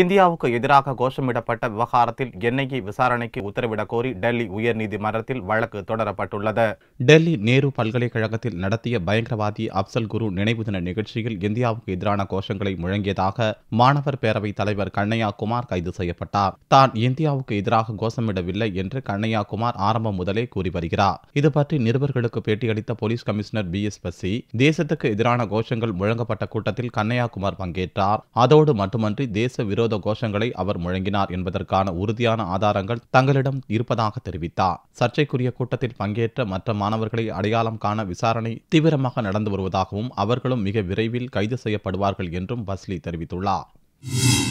இந்தியாவுக்கு எதிராக கோஷமிடப்பட்ட விவகாரத்தில் என்ஐஏ விசாரணைக்கு உத்தரவிடக் கோரி டெல்லி உயர்நீதிமன்றத்தில் வழக்கு தொடரப்பட்டுள்ளது டெல்லி நேரு பல்கலைக்கழகத்தில் நடத்திய பயங்கரவாதி அப்சல் குரு நினைவு தின நிகழ்ச்சியில் இந்தியாவுக்கு எதிரான கோஷங்களை முழங்கியதாக மாணவர் பேரவைத் தலைவர் கண்ணையா குமார் கைது செய்யப்பட்டார் தான் இந்தியாவுக்கு எதிராக கோஷமிடவில்லை என்று கண்ணையா குமார் ஆரம்பம் முதலே கூறி வருகிறார் இது பற்றி நிருபர்களுக்கு பேட்டியளித்த போலீஸ் கமிஷனர் பி எஸ் பசி தேசத்துக்கு எதிரான கோஷங்கள் முழங்கப்பட்ட கூட்டத்தில் கண்ணையா குமார் பங்கேற்றார் அதோடு மட்டுமன்றி தேச விரோத விரோத கோஷங்களை அவர் முழங்கினார் என்பதற்கான உறுதியான ஆதாரங்கள் தங்களிடம் இருப்பதாக தெரிவித்தார் சர்ச்சைக்குரிய கூட்டத்தில் பங்கேற்ற மற்ற மாணவர்களை அடையாளம் காண விசாரணை தீவிரமாக நடந்து வருவதாகவும் அவர்களும் மிக விரைவில் கைது செய்யப்படுவார்கள் என்றும் பஸ்லி தெரிவித்துள்ளார்